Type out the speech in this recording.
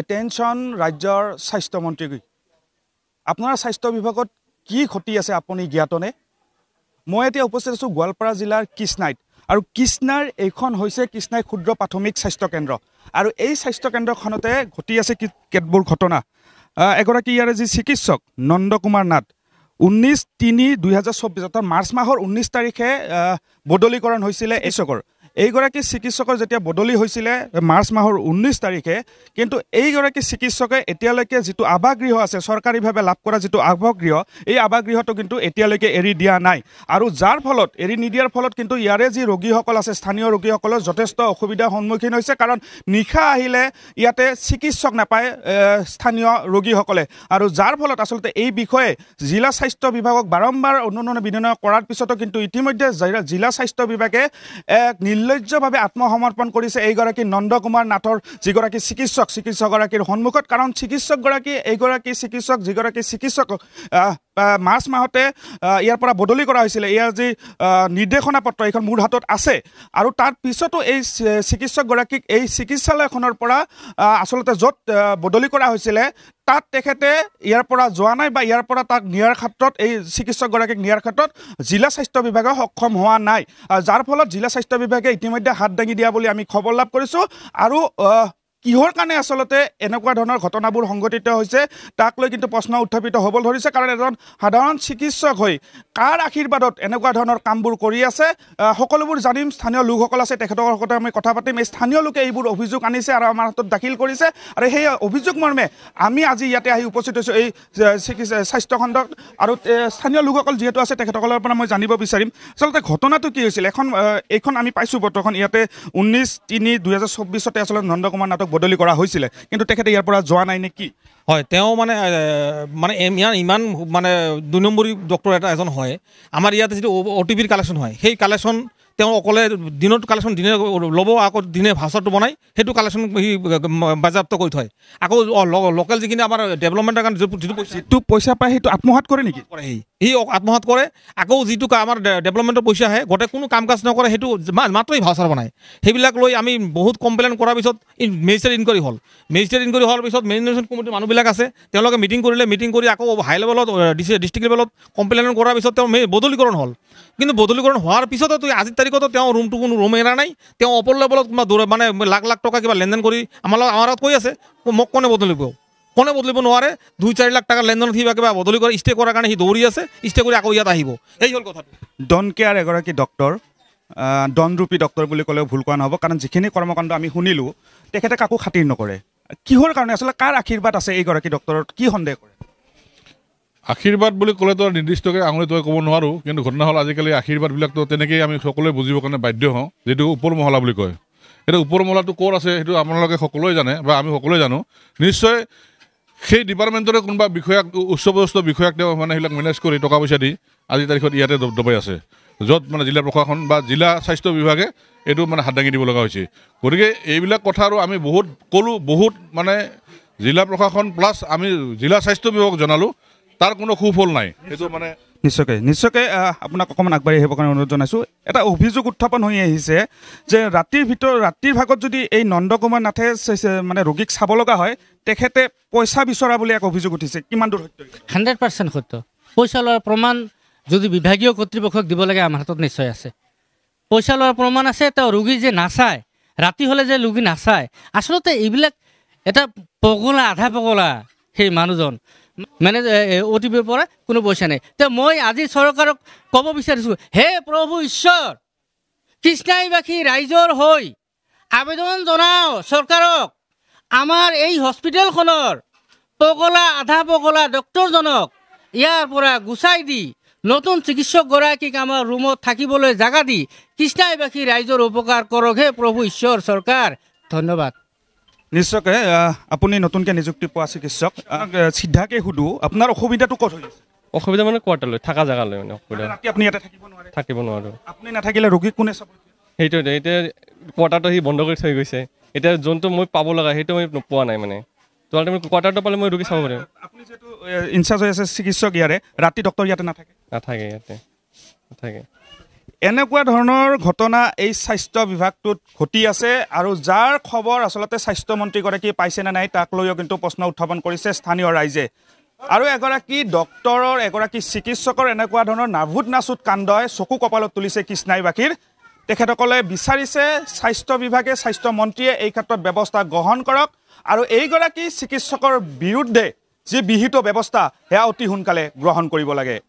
attention ৰাজ্যৰ স্বাস্থ্যমন্ত্ৰীগৰী আপোনাৰ স্বাস্থ্য বিভাগত কি ক্ষতি আছে আপুনি জ্ঞাতনে মই এতিয়া উপস্থিত আছোঁ গোৱালপাৰা জিলাৰ কৃষ্ণাইত আৰু কৃষ্ণাৰ এইখন হৈছে কৃষ্ণাই ক্ষুদ্ৰ প্ৰাথমিক স্বাস্থ্যকেন্দ্ৰ আৰু এই স্বাস্থ্যকেন্দ্ৰখনতে ঘটি আছে কেতবোৰ ঘটনা এগৰাকী ইয়াৰে যি চিকিৎসক নন্দ কুমাৰ নাথ ঊনৈছ তিনি দুহেজাৰ চৌব্বিছ অৰ্থাৎ মাৰ্চ মাহৰ ঊনৈছ তাৰিখে বদলীকৰণ হৈছিলে এই চকৰ এইগৰাকী চিকিৎসকৰ যেতিয়া বদলি হৈছিলে মাৰ্চ মাহৰ ঊনৈছ তাৰিখে কিন্তু এইগৰাকী চিকিৎসকে এতিয়ালৈকে যিটো আৱাসগৃহ আছে চৰকাৰীভাৱে লাভ কৰা যিটো আৱাসগৃহ এই আৱাসগৃহটো কিন্তু এতিয়ালৈকে এৰি দিয়া নাই আৰু যাৰ ফলত এৰি নিদিয়াৰ ফলত কিন্তু ইয়াৰে যি ৰোগীসকল আছে স্থানীয় ৰোগীসকলৰ যথেষ্ট অসুবিধাৰ সন্মুখীন হৈছে কাৰণ নিশা আহিলে ইয়াতে চিকিৎসক নাপায় স্থানীয় ৰোগীসকলে আৰু যাৰ ফলত আচলতে এই বিষয়ে জিলা স্বাস্থ্য বিভাগক বাৰম্বাৰ অনুনয় বিনয় কৰাৰ পিছতো কিন্তু ইতিমধ্যে জিলা স্বাস্থ্য বিভাগে এক নিৰ্লজ্জভাৱে আত্মসমৰ্পণ কৰিছে এইগৰাকী নন্দ কুমাৰ নাথৰ যিগৰাকী চিকিৎসক চিকিৎসকগৰাকীৰ সন্মুখত কাৰণ চিকিৎসকগৰাকী এইগৰাকী চিকিৎসক যিগৰাকী চিকিৎসক মাৰ্চ মাহতে ইয়াৰ পৰা বদলি কৰা হৈছিলে ইয়াৰ যি নিৰ্দেশনা পত্ৰ এইখন মোৰ হাতত আছে আৰু তাৰ পিছতো এই চিকিৎসকগৰাকীক এই চিকিৎসালয়খনৰ পৰা আচলতে য'ত বদলি কৰা হৈছিলে তাত তেখেতে ইয়াৰ পৰা যোৱা নাই বা ইয়াৰ পৰা তাক নিয়াৰ ক্ষেত্ৰত এই চিকিৎসকগৰাকীক নিয়াৰ ক্ষেত্ৰত জিলা স্বাস্থ্য বিভাগে সক্ষম হোৱা নাই যাৰ ফলত জিলা স্বাস্থ্য বিভাগে ইতিমধ্যে হাত দাঙি দিয়া বুলি আমি খবৰ লাভ কৰিছোঁ আৰু কিহৰ কাৰণে আচলতে এনেকুৱা ধৰণৰ ঘটনাবোৰ সংঘটিত হৈছে তাক লৈ কিন্তু প্ৰশ্ন উত্থাপিত হ'বলৈ ধৰিছে কাৰণ এজন সাধাৰণ চিকিৎসক হৈ কাৰ আশীৰ্বাদত এনেকুৱা ধৰণৰ কামবোৰ কৰি আছে সকলোবোৰ জানিম স্থানীয় লোকসকল আছে তেখেতৰ লগতে আমি কথা পাতিম এই স্থানীয় লোকে এইবোৰ অভিযোগ আনিছে আৰু আমাৰ হাতত দাখিল কৰিছে আৰু সেই অভিযোগ মৰ্মে আমি আজি ইয়াতে আহি উপস্থিত হৈছোঁ এই চিকিৎসা স্বাস্থ্যখণ্ডত আৰু স্থানীয় লোকসকল যিহেতু আছে তেখেতসকলৰ পৰা মই জানিব বিচাৰিম আচলতে ঘটনাটো কি হৈছিল এখন এইখন আমি পাইছোঁ বৰ্তমান ইয়াতে ঊনৈছ তিনি দুহেজাৰ চৌবিছতে আচলতে নন্দকুমাৰ নাটক তেওঁক বদলি কৰা হৈছিলে কিন্তু তেখেতে ইয়াৰ পৰা যোৱা নাই নে কি হয় তেওঁ মানে মানে ইয়াৰ ইমান মানে দুই নম্বৰী ডক্টৰ এটা এজন হয় আমাৰ ইয়াতে যিটো অ' টি পিৰ কালেকশ্যন হয় সেই কালেকশ্যন তেওঁ অকলে দিনত কালেকশ্যন দিনে ল'ব আকৌ দিনে ভাষাটো বনাই সেইটো কালেকশ্যন সি বাজেয়াপ্ত কৰি থয় আকৌ লোকেল যিখিনি আমাৰ ডেভেলপমেণ্টৰ কাৰণে যিটো পইচা যিটো পইচা পায় সেইটো আত্মসাত কৰে নেকি কৰে সেই সি আত্মসাত কৰে আকৌ যিটো আমাৰ ডেভেলপমেণ্টৰ পইচা আহে গোটেই কোনো কাম কাজ নকৰে সেইটো মাত্ৰই ভাওচাৰ বনায় সেইবিলাক লৈ আমি বহুত কমপ্লেইন কৰাৰ পিছত মেজিষ্ট্ৰেট ইনকুৱাৰী হ'ল মেজিষ্ট্ৰেট ইনকুৱাৰী হোৱাৰ পিছত মেজিষ্ট্ৰেট কমিটিৰ মানুহবিলাক আছে তেওঁলোকে মিটিং কৰিলে মিটিং কৰি আকৌ হাই লেভেলত ডিষ্ট্ৰিক্ট লেভেলত কমপ্লেইন কৰাৰ পিছত তেওঁ বদলীকৰণ হ'ল কিন্তু বদলীকৰণ হোৱাৰ পিছতে তুমি আজিৰ তাৰিখতো তেওঁ ৰুমটো কোনো ৰুম এৰা নাই তেওঁ অপৰ লেভেলত কোনোবা দূৰ মানে লাখ লাখ টকা কিবা লেনদেন কৰি আমাৰ লগত আমাৰ লগত কৈ আছে মোক কোনে বদলি বদলিব কোনে বদলিব নোৱাৰে দুই চাৰি লাখ টকাৰ লেনদেনত সি কিবা বদলি কৰে ষ্টে কৰাৰ কাৰণে সি দৌৰি আছে ষ্টে কৰি আকৌ ইয়াত আহিব এই হ'ল কথাটো ডন কেয়াৰ এগৰাকী ডক্টৰ দনৰূপী ডক্টৰ বুলি ক'লেও ভুল কৰা নহ'ব কাৰণ যিখিনি কৰ্মকাণ্ড আমি শুনিলোঁ তেখেতে কাকো খাতিৰ নকৰে কিহৰ কাৰণে আচলতে কাৰ আশীৰ্বাদ আছে এইগৰাকী ডক্টৰত কি সন্দেহ কৰে আশীৰ্বাদ বুলি ক'লেতো নিৰ্দিষ্টকৈ আঙুলি তই ক'ব নোৱাৰোঁ কিন্তু ঘটনা হ'ল আজিকালি আশীৰ্বাদবিলাকতো তেনেকেই আমি সকলোৱে বুজিবৰ কাৰণে বাধ্য হওঁ যিটো ওপৰ মহলা বুলি কয় এতিয়া মহলাটো ক'ৰ আছে সেইটো আপোনালোকে সকলোৱে জানে বা আমি সকলোৱে জানো নিশ্চয় সেই ডিপাৰ্টমেণ্টৰে কোনোবা বিষয়াক উচ্চপদস্থ বিষয়াক তেওঁ মানে সেইবিলাক মেনেজ কৰি টকা পইচা দি আজিৰ তাৰিখত ইয়াতে দবাই আছে য'ত মানে জিলা প্ৰশাসন বা জিলা স্বাস্থ্য বিভাগে এইটো মানে হাত দাঙি দিব লগা হৈছে গতিকে এইবিলাক কথা আৰু আমি বহুত ক'লোঁ বহুত মানে জিলা প্ৰশাসন প্লাছ আমি জিলা স্বাস্থ্য বিভাগক জনালোঁ তাৰ কোনো সুফল নাই সেইটো মানে নিশ্চয়কৈ নিশ্চয়কৈ আপোনাক অকণমান আগবাঢ়ি আহিবৰ কাৰণে অনুৰোধ জনাইছোঁ এটা অভিযোগ উত্থাপন হৈ আহিছে যে ৰাতিৰ ভিতৰত ৰাতিৰ ভাগত যদি এই নন্দ কুমাৰ নাথে মানে ৰোগীক চাব লগা হয় তেখেতে পইচা বিচৰা বুলি এক অভিযোগ উঠিছে কিমান দূৰ সত্য হাণ্ড্ৰেড পাৰ্চেণ্ট সত্য পইচা লোৱাৰ প্ৰমাণ যদি বিভাগীয় কৰ্তৃপক্ষক দিব লাগে আমাৰ হাতত নিশ্চয় আছে পইচা লোৱাৰ প্ৰমাণ আছে তেওঁ ৰোগী যে নাচায় ৰাতি হ'লে যে ৰোগী নাচায় আচলতে এইবিলাক এটা পগলা আধা পগলা সেই মানুহজন মানে অ টি ভিৰ পৰা কোনো পইচা নাই তে মই আজি চৰকাৰক ক'ব বিচাৰিছোঁ হে প্ৰভু ঈশ্বৰ কৃষ্ণাইবাসী ৰাইজৰ হৈ আবেদন জনাওঁ চৰকাৰক আমাৰ এই হস্পিটেলখনৰ পগলা আধা পগলা ডক্টৰজনক ইয়াৰ পৰা গুচাই দি নতুন চিকিৎসকগৰাকীক আমাৰ ৰুমত থাকিবলৈ জাগা দি কৃষ্ণাইবাসী ৰাইজৰ উপকাৰ কৰক হে প্ৰভু ঈশ্বৰ চৰকাৰ ধন্যবাদ নিশ্চয়কৈ আপুনি নতুনকৈ নিযুক্তি পোৱা চিকিৎসক চিধাকৈ সুধো আপোনাৰ অসুবিধাটো ক'ত হৈ আছে অসুবিধা মানে কোৱাৰ্টাৰলৈ থকা জেগালৈ মানে অসুবিধা আপুনি ইয়াতে থাকিব নোৱাৰে থাকিব নোৱাৰোঁ আপুনি নাথাকিলে ৰোগীক কোনে চাব সেইটোৱে এতিয়া কোৱাৰ্টাৰটো সি বন্ধ কৰি থৈ গৈছে এতিয়া যোনটো মই পাব লগা সেইটো মই নোপোৱা নাই মানে কোৱাৰ্টাৰটো পালে মই ৰোগী চাব পাৰিম আপুনি যিহেতু ইনচাৰ্জ হৈ আছে চিকিৎসক ইয়াৰে ৰাতি ডক্তৰ ইয়াতে নাথাকে নাথাকে ইয়াতে নাথাকে এনেকুৱা ধৰণৰ ঘটনা এই স্বাস্থ্য বিভাগটোত ঘটি আছে আৰু যাৰ খবৰ আচলতে স্বাস্থ্যমন্ত্ৰীগৰাকী পাইছে নে নাই তাক লৈও কিন্তু প্ৰশ্ন উত্থাপন কৰিছে স্থানীয় ৰাইজে আৰু এগৰাকী ডক্তৰৰ এগৰাকী চিকিৎসকৰ এনেকুৱা ধৰণৰ নাভুত নাচুত কাণ্ডই চকু কপালত তুলিছে কৃষ্ণাইবাসীৰ তেখেতসকলে বিচাৰিছে স্বাস্থ্য বিভাগে স্বাস্থ্য মন্ত্ৰীয়ে এই ক্ষেত্ৰত ব্যৱস্থা গ্ৰহণ কৰক আৰু এইগৰাকী চিকিৎসকৰ বিৰুদ্ধে যি বিহিত ব্যৱস্থা সেয়া অতি সোনকালে গ্ৰহণ কৰিব লাগে